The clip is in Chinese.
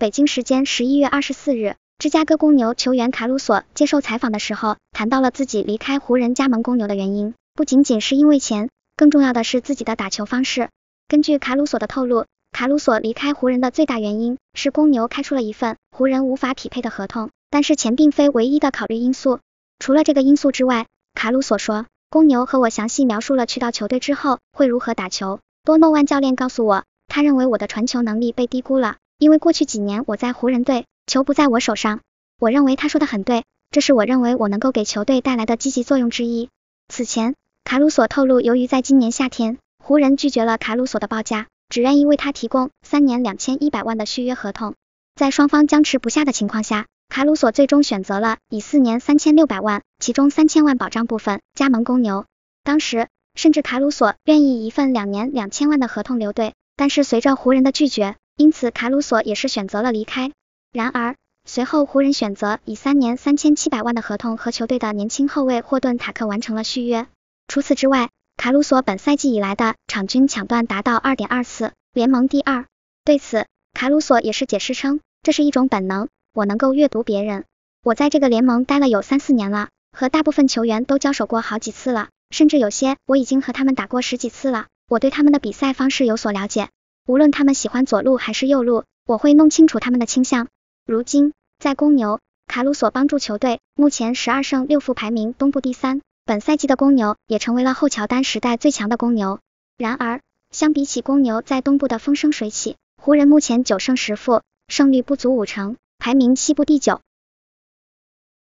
北京时间十一月二十四日，芝加哥公牛球员卡鲁索接受采访的时候，谈到了自己离开湖人加盟公牛的原因，不仅仅是因为钱，更重要的是自己的打球方式。根据卡鲁索的透露，卡鲁索离开湖人的最大原因是公牛开出了一份湖人无法匹配的合同，但是钱并非唯一的考虑因素。除了这个因素之外，卡鲁索说，公牛和我详细描述了去到球队之后会如何打球。多诺万教练告诉我，他认为我的传球能力被低估了。因为过去几年我在湖人队，球不在我手上，我认为他说的很对，这是我认为我能够给球队带来的积极作用之一。此前，卡鲁索透露，由于在今年夏天，湖人拒绝了卡鲁索的报价，只愿意为他提供三年两千一百万的续约合同。在双方僵持不下的情况下，卡鲁索最终选择了以四年三千六百万，其中三千万保障部分加盟公牛。当时，甚至卡鲁索愿意一份两年两千万的合同留队，但是随着湖人的拒绝。因此，卡鲁索也是选择了离开。然而，随后湖人选择以三年三千七百万的合同和球队的年轻后卫霍顿塔克完成了续约。除此之外，卡鲁索本赛季以来的场均抢断达到二点二次，联盟第二。对此，卡鲁索也是解释称，这是一种本能，我能够阅读别人。我在这个联盟待了有三四年了，和大部分球员都交手过好几次了，甚至有些我已经和他们打过十几次了。我对他们的比赛方式有所了解。无论他们喜欢左路还是右路，我会弄清楚他们的倾向。如今，在公牛，卡鲁索帮助球队目前十二胜六负，排名东部第三。本赛季的公牛也成为了后乔丹时代最强的公牛。然而，相比起公牛在东部的风生水起，湖人目前九胜十负，胜率不足五成，排名西部第九。